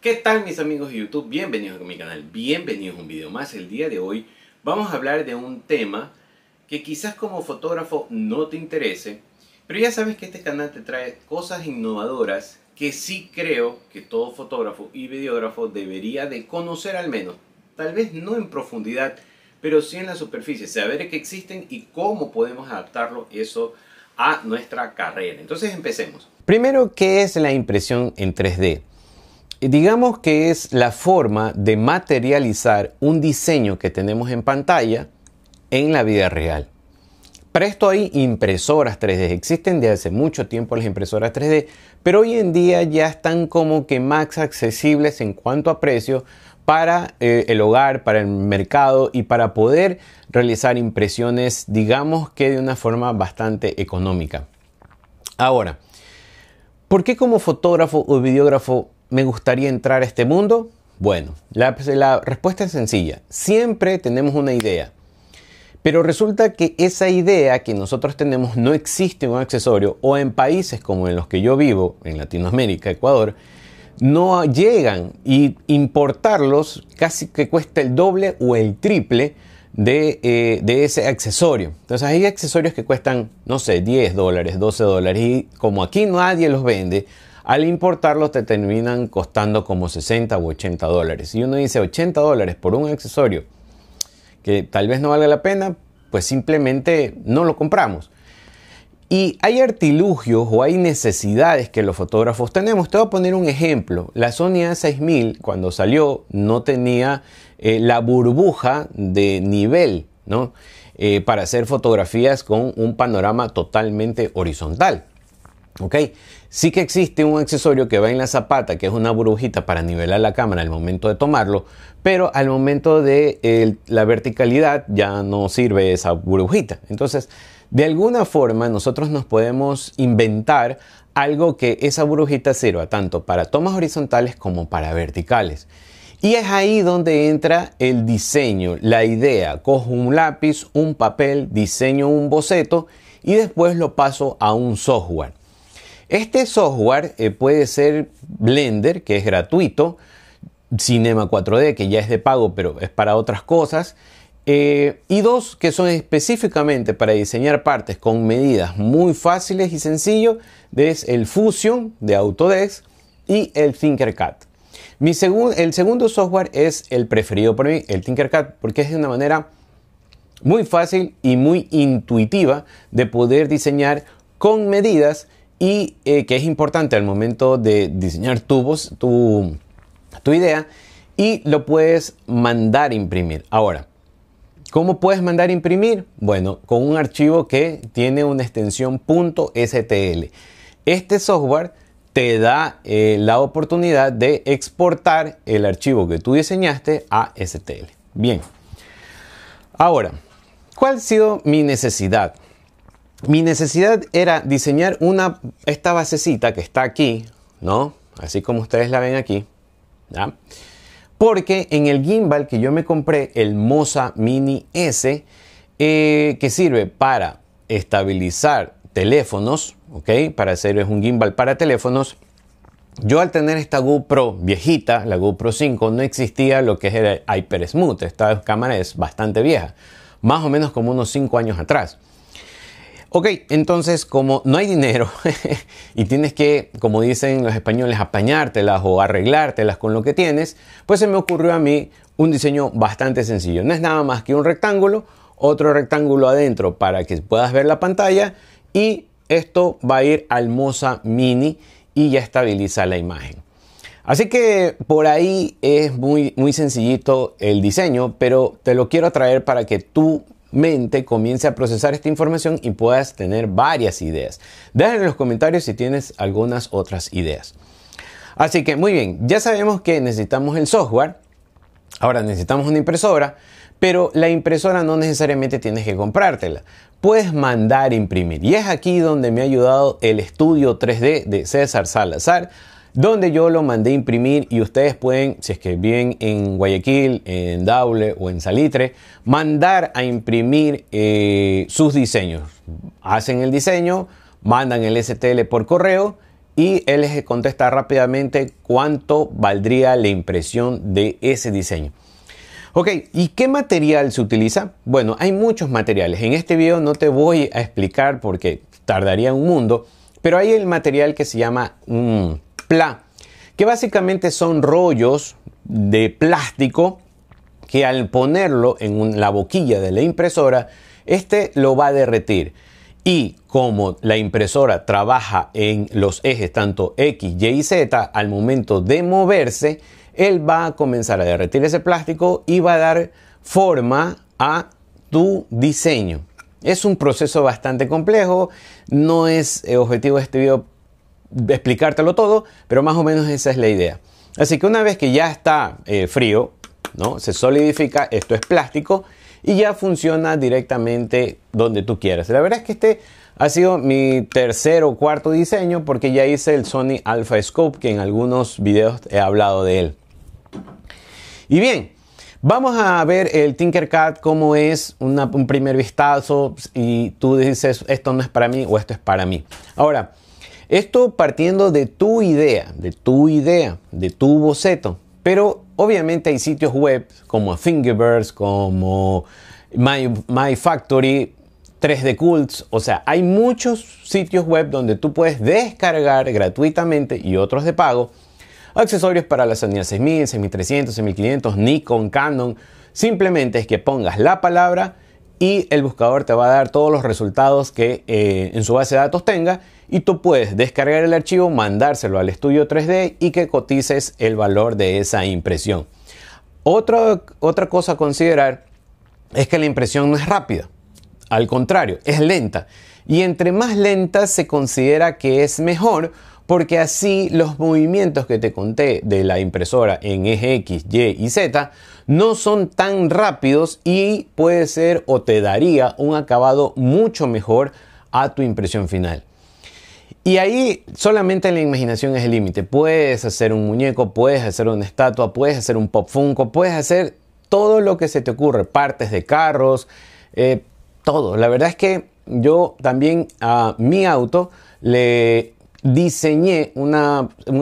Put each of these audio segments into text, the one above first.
¿Qué tal mis amigos de YouTube? Bienvenidos a mi canal, bienvenidos a un video más. El día de hoy vamos a hablar de un tema que quizás como fotógrafo no te interese, pero ya sabes que este canal te trae cosas innovadoras que sí creo que todo fotógrafo y videógrafo debería de conocer al menos, tal vez no en profundidad, pero sí en la superficie, saber que existen y cómo podemos adaptarlo eso a nuestra carrera. Entonces empecemos. Primero, ¿qué es la impresión en 3D? Digamos que es la forma de materializar un diseño que tenemos en pantalla en la vida real. Para esto hay impresoras 3D. Existen desde hace mucho tiempo las impresoras 3D, pero hoy en día ya están como que más accesibles en cuanto a precio para eh, el hogar, para el mercado y para poder realizar impresiones, digamos que de una forma bastante económica. Ahora, ¿por qué como fotógrafo o videógrafo me gustaría entrar a este mundo? Bueno, la, respuesta es sencilla. Siempre tenemos una idea. Pero resulta que esa idea que nosotros tenemos no existe en un accesorio o en países como en los que yo vivo, en Latinoamérica, Ecuador, no llegan y importarlos casi que cuesta el doble o el triple de, eh, de, ese accesorio. Entonces hay accesorios que cuestan, no sé, 10 dólares, 12 dólares y como aquí nadie los vende, al importarlos te terminan costando como 60 u 80 dólares. Y uno dice 80 dólares por un accesorio que tal vez no valga la pena, pues simplemente no lo compramos. Y hay artilugios o hay necesidades que los fotógrafos tenemos. Te voy a poner un ejemplo. La Sony A6000 cuando salió no tenía eh, la burbuja de nivel, ¿no? Eh, para hacer fotografías con un panorama totalmente horizontal. Sí que existe un accesorio que va en la zapata, que es una burbujita para nivelar la cámara al momento de tomarlo, pero al momento de la verticalidad ya no sirve esa burbujita. Entonces, de alguna forma nosotros nos podemos inventar algo que esa burbujita sirva tanto para tomas horizontales como para verticales. Y es ahí donde entra el diseño, la idea. Cojo un lápiz, un papel, diseño un boceto y después lo paso a un software. Este software eh, puede ser Blender, que es gratuito, Cinema 4D, que ya es de pago, pero es para otras cosas. Eh, y dos que son específicamente para diseñar partes con medidas muy fáciles y sencillos, es el Fusion de Autodesk y el Tinkercad. el segundo software es el preferido para mí, el Tinkercad, porque es de una manera muy fácil y muy intuitiva de poder diseñar con medidas y eh, que es importante al momento de diseñar tubos, tu, tu idea, y lo puedes mandar imprimir. Ahora, ¿cómo puedes mandar imprimir? Bueno, con un archivo que tiene una extensión .stl. Este software te da eh, la oportunidad de exportar el archivo que tú diseñaste a STL. Bien. Ahora, ¿cuál ha sido mi necesidad? Mi necesidad era diseñar esta basecita que está aquí, ¿no? Así como ustedes la ven aquí, Porque en el gimbal que yo me compré, el Moza Mini S, eh, que sirve para estabilizar teléfonos, ¿ok? Para hacer un gimbal para teléfonos. Yo al tener esta GoPro viejita, la GoPro 5, no existía lo que el Hyper Smooth. Esta cámara es bastante vieja, más o menos como unos 5 años atrás. Ok, entonces como no hay dinero y tienes que, como dicen los españoles, apañártelas o arreglártelas con lo que tienes, pues se me ocurrió a mí un diseño bastante sencillo. No es nada más que un rectángulo, otro rectángulo adentro para que puedas ver la pantalla y esto va a ir al Moza Mini y ya estabiliza la imagen. Así que por ahí es muy, muy sencillito el diseño, pero te lo quiero traer para que tú comience a procesar esta información y puedas tener varias ideas. Deja en los comentarios si tienes algunas otras ideas. Así que muy bien, ya sabemos que necesitamos el software, ahora necesitamos una impresora, pero la impresora no necesariamente tienes que comprártela. Puedes mandar imprimir. Y es aquí donde me ha ayudado el estudio 3D de César Salazar donde yo lo mandé imprimir y ustedes pueden, si es que bien en Guayaquil, en Double o en Salitre, mandar a imprimir eh, sus diseños. Hacen el diseño, mandan el STL por correo y él les contesta rápidamente cuánto valdría la impresión de ese diseño. Ok, ¿y qué material se utiliza? Bueno, hay muchos materiales. En este video no te voy a explicar porque tardaría un mundo, pero hay el material que se llama... Mm, PLA, que básicamente son rollos de plástico que al ponerlo en la boquilla de la impresora, este lo va a derretir. Y como la impresora trabaja en los ejes tanto X, Y y Z, al momento de moverse, él va a comenzar a derretir ese plástico y va a dar forma a tu diseño. Es un proceso bastante complejo, no es el eh, objetivo de este video explicártelo todo, pero más o menos esa es la idea. Así que una vez que ya está eh, frío, ¿no? se solidifica, esto es plástico y ya funciona directamente donde tú quieras. La verdad es que este ha sido mi tercer o cuarto diseño porque ya hice el Sony Alpha Scope que en algunos videos he hablado de él. Y bien, vamos a ver el Tinkercad cómo es un primer vistazo y tú dices esto no es para mí o esto es para mí. Ahora, esto partiendo de tu idea, de tu idea, de tu boceto. Pero obviamente hay sitios web como Thingiverse, como My, Factory, 3D Cults, o sea, hay muchos sitios web donde tú puedes descargar gratuitamente y otros de pago accesorios para la Sony 6000, 6300, 6500, Nikon, Canon. Simplemente es que pongas la palabra y el buscador te va a dar todos los resultados que eh, en su base de datos tenga y tú puedes descargar el archivo, mandárselo al estudio 3D y que cotices el valor de esa impresión. Otra, otra cosa a considerar es que la impresión no es rápida, al contrario, es lenta. Y entre más lenta se considera que es mejor porque así los movimientos que te conté de la impresora en eje X, Y y Z no son tan rápidos y puede ser o te daría un acabado mucho mejor a tu impresión final. Y ahí solamente la imaginación es el límite. Puedes hacer un muñeco, puedes hacer una estatua, puedes hacer un pop funko, puedes hacer todo lo que se te ocurre, partes de carros, eh, todo. La verdad es que yo también a mi auto le diseñé un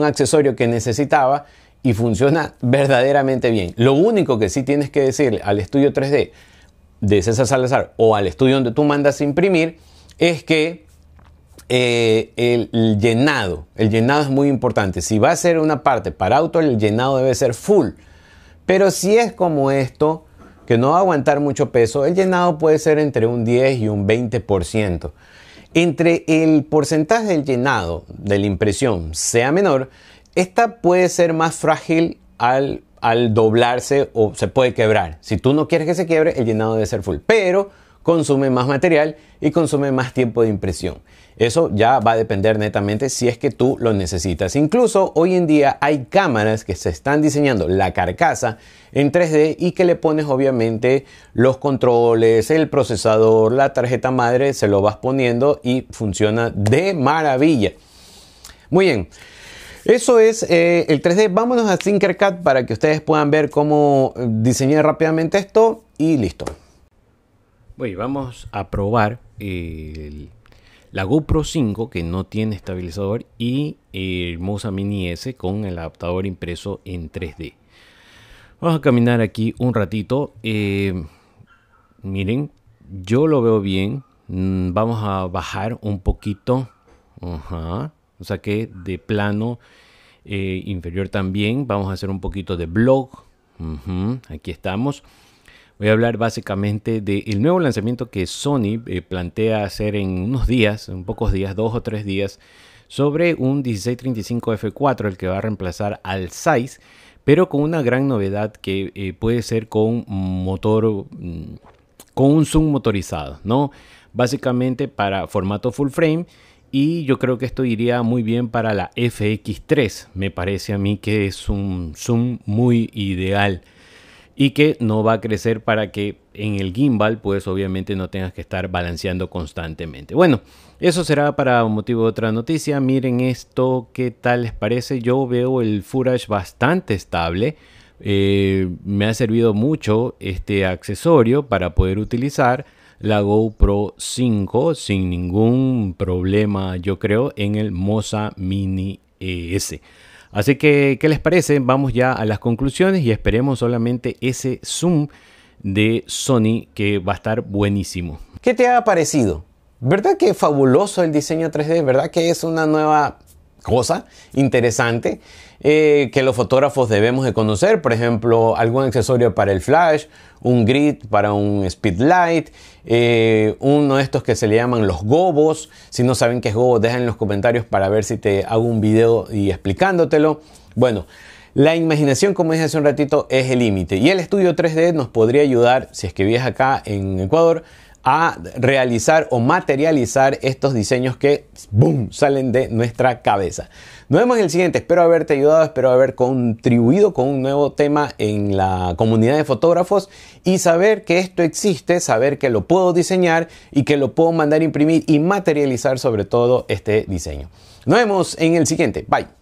accesorio que necesitaba y funciona verdaderamente bien. Lo único que sí tienes que decirle al estudio 3D de César Salazar o al estudio donde tú mandas a imprimir es que eh, el, llenado. El llenado es muy importante. Si va a ser una parte para auto, el llenado debe ser full. Pero si es como esto, que no va a aguantar mucho peso, el llenado puede ser entre un 10 y un 20%. Entre el porcentaje del llenado de la impresión sea menor, esta puede ser más frágil al, al doblarse o se puede quebrar. Si tú no quieres que se quiebre, el llenado debe ser full. Pero consume más material y consume más tiempo de impresión. Eso ya va a depender netamente si es que tú lo necesitas. Incluso hoy en día hay cámaras que se están diseñando la carcasa en 3D y que le pones obviamente los controles, el procesador, la tarjeta madre, se lo vas poniendo y funciona de maravilla. Muy bien. Eso es eh, el 3D. Vámonos a Tinkercad para que ustedes puedan ver cómo diseñar rápidamente esto y listo vamos a probar la GoPro 5 que no tiene estabilizador y el Mosa Mini S con el adaptador impreso en 3D. Vamos a caminar aquí un ratito. Eh, miren, yo lo veo bien. Mm, vamos a bajar un poquito. O sea que de plano eh, inferior también. Vamos a hacer un poquito de blog. Aquí estamos. Voy a hablar básicamente del nuevo lanzamiento que Sony eh, plantea hacer en unos días, en pocos días, dos o tres días, sobre un 1635F4, el que va a reemplazar al 6, pero con una gran novedad que eh, puede ser con motor, mm, con un zoom motorizado, ¿no? Básicamente para formato full frame. Y yo creo que esto iría muy bien para la FX3. Me parece a mí que es un zoom muy ideal y que no va a crecer para que en el gimbal pues obviamente no tengas que estar balanceando constantemente. Bueno, eso será para un motivo de otra noticia. Miren esto, ¿qué tal les parece? Yo veo el Furage bastante estable. Eh, me ha servido mucho este accesorio para poder utilizar la GoPro 5 sin ningún problema, yo creo, en el Moza Mini e S. Así que, ¿qué les parece? Vamos ya a las conclusiones y esperemos solamente ese Zoom de Sony que va a estar buenísimo. ¿Qué te ha parecido? ¿Verdad que es fabuloso el diseño 3D? ¿Verdad que es una nueva cosa interesante eh, que los fotógrafos debemos de conocer. Por ejemplo, algún accesorio para el flash, un grid para un speed light, eh, uno de estos que se le llaman los gobos. Si no saben qué es gobo, dejen en los comentarios para ver si te hago un video y explicándotelo. Bueno. La imaginación, como dije hace un ratito, es el límite. Y el estudio 3D nos podría ayudar, si es que vives acá en Ecuador, a realizar o materializar estos diseños que, boom, salen de nuestra cabeza. Nos vemos en el siguiente. Espero haberte ayudado, espero haber contribuido con un nuevo tema en la comunidad de fotógrafos y saber que esto existe, saber que lo puedo diseñar y que lo puedo mandar imprimir y materializar sobre todo este diseño. Nos vemos en el siguiente. Bye.